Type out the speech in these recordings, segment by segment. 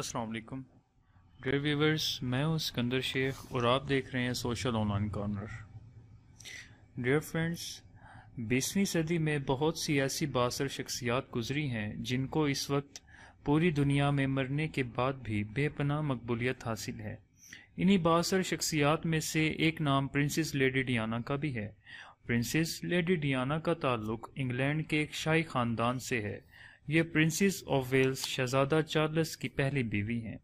असलकम dear viewers मैं हूँ सिकंदर शेख और आप देख रहे हैं social online corner dear friends बीसवीं सदी में बहुत सी ऐसी बासर शख्सियात गुजरी हैं जिनको इस वक्त पूरी दुनिया में मरने के बाद भी बेपनाह मकबूलियत हासिल है इन्हीं बासर शख्सियात में से एक नाम प्रिंसेस लेडी डियाना का भी है प्रिंसेस लेडी डियाना का ताल्लुक इंग्लैंड के एक शाही ख़ानदान से है ये प्रिंसेस ऑफ वेल्स शहजादा चार्ल्स की पहली बीवी हैं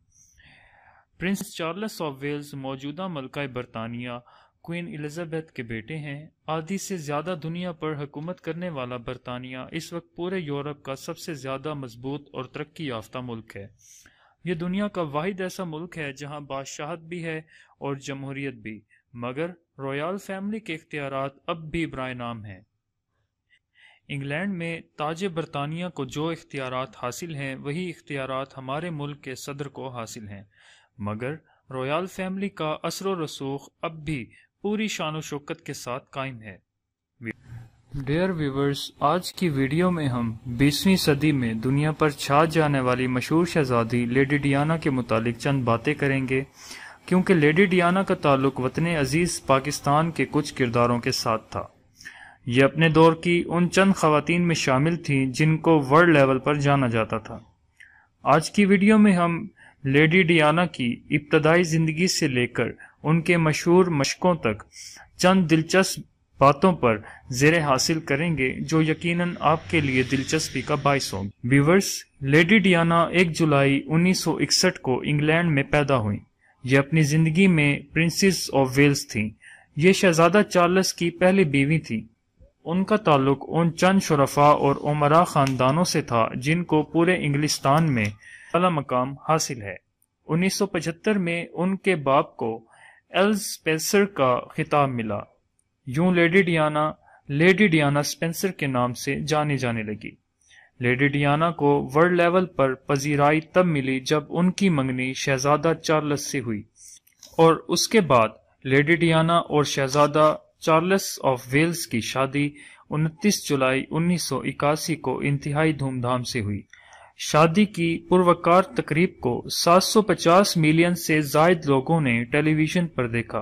प्रिंस चार्ल्स ऑफ वेल्स मौजूदा मलका बरतानिया क्वीन एलिजाबेथ के बेटे हैं आधी से ज्यादा दुनिया पर हुकूमत करने वाला बरतानिया इस वक्त पूरे यूरोप का सबसे ज्यादा मजबूत और तरक्की याफ्ता मुल्क है ये दुनिया का वाहिद ऐसा मुल्क है जहां बादशाहत भी है और जमहूरियत भी मगर रॉयल फैमिली के इख्तियार अब भी ब्राय नाम हैं इंग्लैंड में ताज बरतानिया को जो इख्तियार हासिल हैं वही इख्तियार हमारे मुल्क के सदर को हासिल हैं मगर रॉयल फैमिली का असर रसूख अब भी पूरी शान शौकत के साथ कायम है डियर व्यूवर्स आज की वीडियो में हम 20वीं सदी में दुनिया पर छा जाने वाली मशहूर शहजादी लेडी डियाना के मुतालिक चंद बातें करेंगे क्योंकि लेडी डियाना का ताल्लुक वतन अजीज़ पाकिस्तान के कुछ किरदारों के साथ था ये अपने दौर की उन चंद खातन में शामिल थी जिनको वर्ल्ड लेवल पर जाना जाता था आज की वीडियो में हम लेडी डियाना की इब्तदाई ज़िंदगी से लेकर उनके मशहूर मशकों तक चंद दिलचस्प बातों पर जेर हासिल करेंगे जो यकीनन आपके लिए दिलचस्पी का बायस होंगे बीवर्स लेडी डियाना 1 जुलाई 1961 को इंग्लैंड में पैदा हुई ये अपनी ज़िंदगी में प्रिंसेस ऑफ वेल्स थी ये शहजादा चार्ल्स की पहली बीवी थी उनका ताल्लुक उन चंद शरफा और उमरा ख़ानदानों से था जिनको पूरे इंग्लिस्तान में अला मकाम हासिल है 1975 में उनके बाप को एल स्पेंसर का खिताब मिला यूं lady Diana lady Diana Spencer के नाम से जाने जाने लगी लेडी डियाना को वर्ल्ड लेवल पर पजीराई तब मिली जब उनकी मंगनी शहजादा चार्लस से हुई और उसके बाद लेडी डियाना और शहजादा चार्ल्स ऑफ वेल्स की शादी 29 जुलाई 1981 को इंतहाई धूमधाम से हुई शादी की पूर्वकार तकरीब को 750 मिलियन से जायद लोगों ने टेलीविजन पर देखा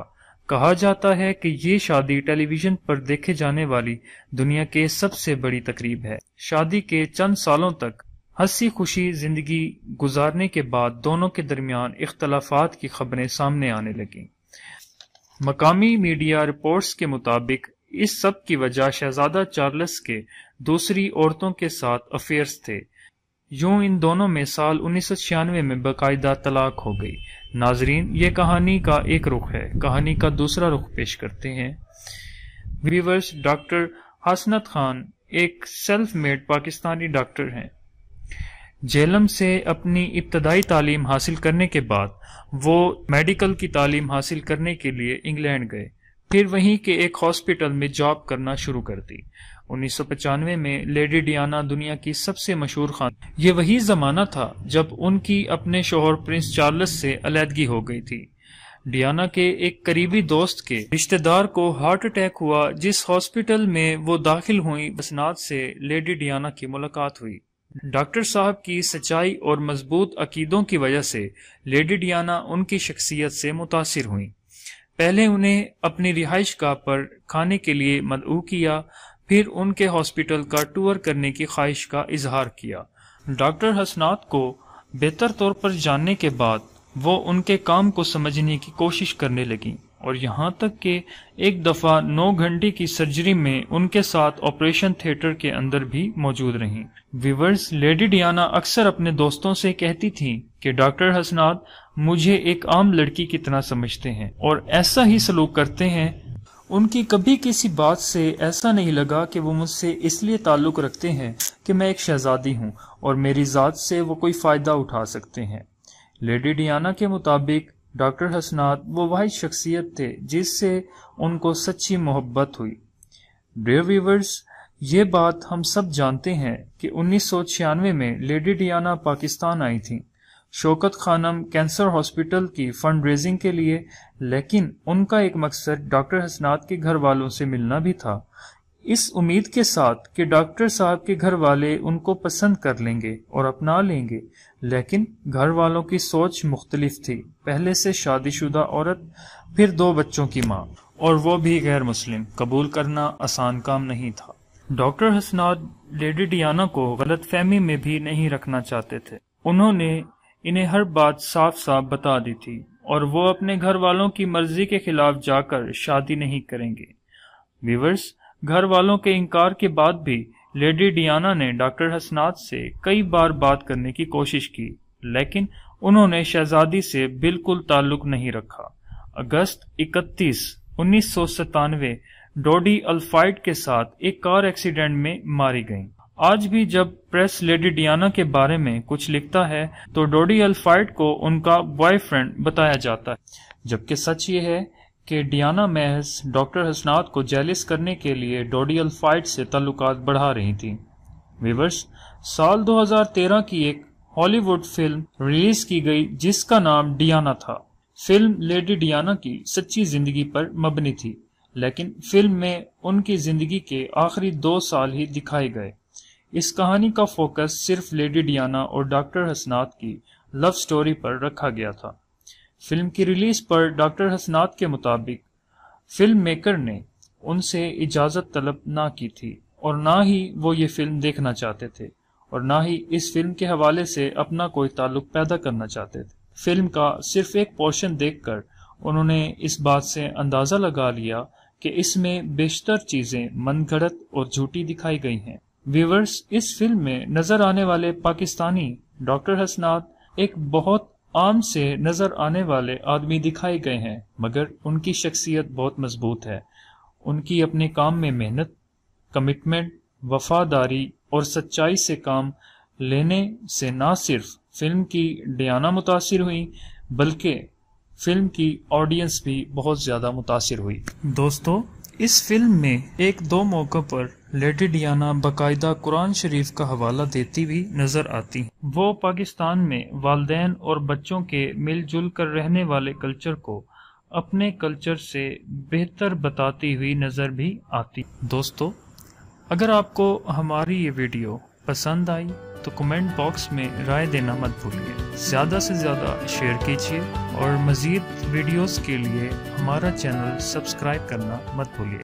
कहा जाता है कि ये शादी टेलीविजन पर देखे जाने वाली दुनिया के सबसे बड़ी तकरीब है शादी के चंद सालों तक हंसी खुशी जिंदगी गुजारने के बाद दोनों के दरमियान इख्तलाफात की खबरें सामने आने लगीं मकामी मीडिया रिपोर्ट्स के मुताबिक इस सब की वजह शहजादा चार्ल्स के दूसरी औरतों के साथ अफेयर्स थे यूं इन दोनों में साल उन्नीस सौ छियानवे में बाकायदा तलाक हो गई नाजरीन ये कहानी का एक रुख है कहानी का दूसरा रुख पेश करते हैं व्यूवर्स डॉक्टर हसनत खान एक सेल्फ मेड पाकिस्तानी डॉक्टर हैं जेलम से अपनी इब्तदाई तालीम हासिल करने के बाद वो मेडिकल की तालीम हासिल करने के लिए इंग्लैंड गए फिर वहीं के एक हॉस्पिटल में जॉब करना शुरू कर दी पचानवे में लेडी डियाना दुनिया की सबसे मशहूर खान ये वही जमाना था जब उनकी अपने शोहर प्रिंस चार्लस से अलहदगी हो गई थी डियाना के एक करीबी दोस्त के रिश्तेदार को हार्ट अटैक हुआ जिस हॉस्पिटल में वो दाखिल हुई बसनाथ से लेडी डियाना की मुलाकात हुई डॉक्टर साहब की सच्चाई और मजबूत अकीदों की वजह से लेडी डियाना उनकी शख्सियत से मुतासर हुई पहले उन्हें अपनी रिहाइश का पर खाने के लिए मदऊ किया फिर उनके हॉस्पिटल का टूर करने की ख्वाहिश का इजहार किया डॉक्टर हसनात को बेहतर तौर पर जानने के बाद वो उनके काम को समझने की कोशिश करने लगी और यहाँ तक कि एक दफ़ा नौ घंटे की सर्जरी में उनके साथ ऑपरेशन थिएटर के अंदर भी मौजूद रहीं विवर्स लेडी डियाना अक्सर अपने दोस्तों से कहती थीं कि डॉक्टर हसनाद मुझे एक आम लड़की की तरह समझते हैं और ऐसा ही सलूक करते हैं उनकी कभी किसी बात से ऐसा नहीं लगा कि वो मुझसे इसलिए ताल्लुक़ रखते हैं कि मैं एक शहज़ादी हूँ और मेरी ज़ात से वो कोई फ़ायदा उठा सकते हैं लेडी डियाना के मुताबिक डॉक्टर हसनात वो वही शख्सियत थे जिससे उनको सच्ची मोहब्बत हुई डियर वीवर्स ये बात हम सब जानते हैं कि छियानवे में लेडी डियाना पाकिस्तान आई थी शौकत खानम कैंसर हॉस्पिटल की फंड रेजिंग के लिए लेकिन उनका एक मकसद डॉक्टर हसनात के घर वालों से मिलना भी था इस उम्मीद के साथ कि डॉक्टर साहब के घर वाले उनको पसंद कर लेंगे और अपना लेंगे लेकिन घर वालों की सोच मुख्तलिफ थी पहले से शादीशुदा औरत फिर दो बच्चों की माँ और वो भी गैर मुस्लिम कबूल करना आसान काम नहीं था डॉक्टर हसनाद लेडी डियाना को गलत फहमी में भी नहीं रखना चाहते थे उन्होंने इन्हें हर बात साफ साफ बता दी थी और वो अपने घर वालों की मर्जी के खिलाफ जाकर शादी नहीं करेंगे विवर्स घर वालों के इनकार के बाद भी लेडी डियाना ने डॉक्टर हसनाथ से कई बार बात करने की कोशिश की लेकिन उन्होंने शहजादी से बिल्कुल ताल्लुक नहीं रखा अगस्त 31, उन्नीस सौ सतानवे डोडी अल्फाइड के साथ एक कार एक्सीडेंट में मारी गईं। आज भी जब प्रेस लेडी डियाना के बारे में कुछ लिखता है तो डोडी अल्फाइड को उनका बॉयफ्रेंड बताया जाता है जबकि सच ये है कि डियाना महज डॉक्टर हसनात को जेलिस करने के लिए डोडियल फाइट से ताल्लुक बढ़ा रही थी वीवर्स साल 2013 की एक हॉलीवुड फिल्म रिलीज की गई जिसका नाम डियाना था फिल्म लेडी डियाना की सच्ची जिंदगी पर मबनी थी लेकिन फिल्म में उनकी जिंदगी के आखिरी दो साल ही दिखाए गए इस कहानी का फोकस सिर्फ लेडी डियाना और डॉक्टर हसनात की लव स्टोरी पर रखा गया था फिल्म की रिलीज पर डॉक्टर हसनात के मुताबिक फिल्म मेकर ने उनसे इजाज़त तलब ना की थी और ना ही वो ये फिल्म देखना चाहते थे और ना ही इस फिल्म के हवाले से अपना कोई ताल्लुक पैदा करना चाहते थे फिल्म का सिर्फ एक पोर्शन देखकर उन्होंने इस बात से अंदाज़ा लगा लिया कि इसमें बेशतर चीज़ें घड़त और झूठी दिखाई गई हैं व्यूवर्स इस फिल्म में नज़र आने वाले पाकिस्तानी डॉक्टर हसनात एक बहुत आम से नजर आने वाले आदमी दिखाए गए हैं मगर उनकी शख्सियत बहुत मजबूत है उनकी अपने काम में मेहनत कमिटमेंट वफादारी और सच्चाई से काम लेने से ना सिर्फ फिल्म की डियाना मुतासर हुई बल्कि फिल्म की ऑडियंस भी बहुत ज़्यादा मुतासर हुई दोस्तों इस फिल्म में एक दो मौक़ों पर लेडी डियाना बाकायदा कुरान शरीफ का हवाला देती हुई नजर आती वो पाकिस्तान में वालदेन और बच्चों के मिलजुल कर रहने वाले कल्चर को अपने कल्चर से बेहतर बताती हुई नज़र भी आती दोस्तों अगर आपको हमारी ये वीडियो पसंद आई तो कमेंट बॉक्स में राय देना मत भूलिए ज़्यादा से ज़्यादा शेयर कीजिए और मज़ीद वीडियोस के लिए हमारा चैनल सब्सक्राइब करना मत भूलिए